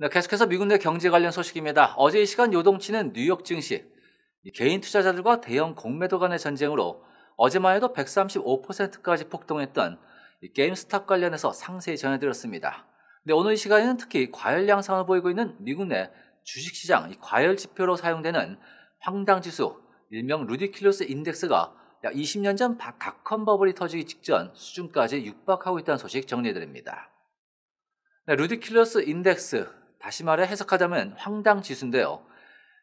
네, 계속해서 미국 내 경제 관련 소식입니다. 어제 이 시간 요동치는 뉴욕 증시. 개인 투자자들과 대형 공매도 간의 전쟁으로 어제만 해도 135%까지 폭등했던 게임스탑 관련해서 상세히 전해드렸습니다. 근데 네, 오늘 이 시간에는 특히 과열 양상을 보이고 있는 미국 내 주식시장 과열 지표로 사용되는 황당지수 일명 루디킬러스 인덱스가 약 20년 전 닷컴 버블이 터지기 직전 수준까지 육박하고 있다는 소식 정리해드립니다. 네, 루디킬러스 인덱스 다시 말해 해석하자면 황당지수인데요.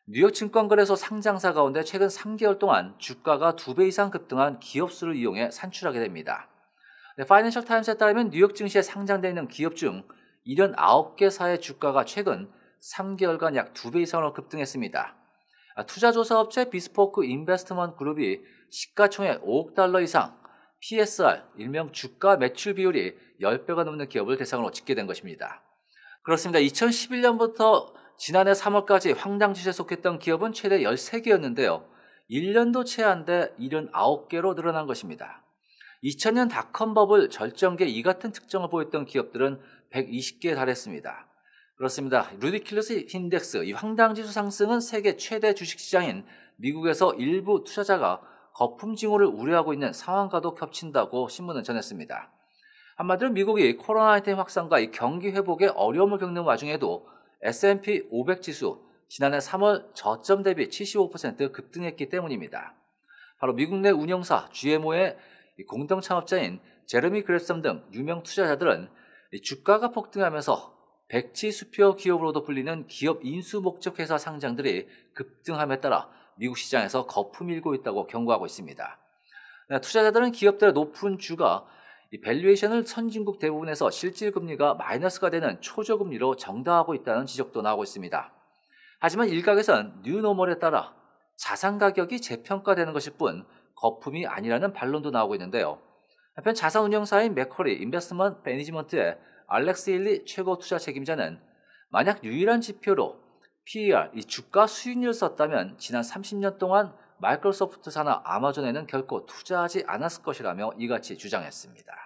뉴욕 증권거래소 상장사 가운데 최근 3개월 동안 주가가 2배 이상 급등한 기업수를 이용해 산출하게 됩니다. 네, 파이낸셜 타임스에 따르면 뉴욕 증시에 상장되어 있는 기업 중7 9개사의 주가가 최근 3개월간 약 2배 이상으로 급등했습니다. 아, 투자조사업체 비스포크 인베스트먼 그룹이 시가총액 5억 달러 이상 PSR, 일명 주가 매출 비율이 10배가 넘는 기업을 대상으로 집계된 것입니다. 그렇습니다. 2011년부터 지난해 3월까지 황당지수에 속했던 기업은 최대 13개였는데요. 1년도 채안돼 79개로 늘어난 것입니다. 2000년 닷컴버블 절정계 이 같은 특징을 보였던 기업들은 120개에 달했습니다. 그렇습니다. 루디킬러스 인덱스, 이 황당지수 상승은 세계 최대 주식시장인 미국에서 일부 투자자가 거품 징후를 우려하고 있는 상황과도 겹친다고 신문은 전했습니다. 한마디로 미국이 코로나19 확산과 이 경기 회복에 어려움을 겪는 와중에도 S&P 500 지수 지난해 3월 저점 대비 75% 급등했기 때문입니다. 바로 미국 내 운영사 GMO의 공동 창업자인 제르미 그랩썸등 유명 투자자들은 주가가 폭등하면서 백치 수표 기업으로도 불리는 기업 인수 목적 회사 상장들이 급등함에 따라 미국 시장에서 거품 일고 있다고 경고하고 있습니다. 네, 투자자들은 기업들의 높은 주가 이 밸류에이션을 선진국 대부분에서 실질 금리가 마이너스가 되는 초저금리로 정당하고 있다는 지적도 나오고 있습니다. 하지만 일각에선 뉴노멀에 따라 자산 가격이 재평가되는 것일 뿐 거품이 아니라는 반론도 나오고 있는데요. 한편 자산 운영사인 맥커리 인베스먼트 매니지먼트의 알렉스 일리 최고 투자 책임자는 만약 유일한 지표로 PER, 이 주가 수익률을 썼다면 지난 30년 동안 마이크로소프트 산하 아마존에는 결코 투자하지 않았을 것이라며 이같이 주장했습니다.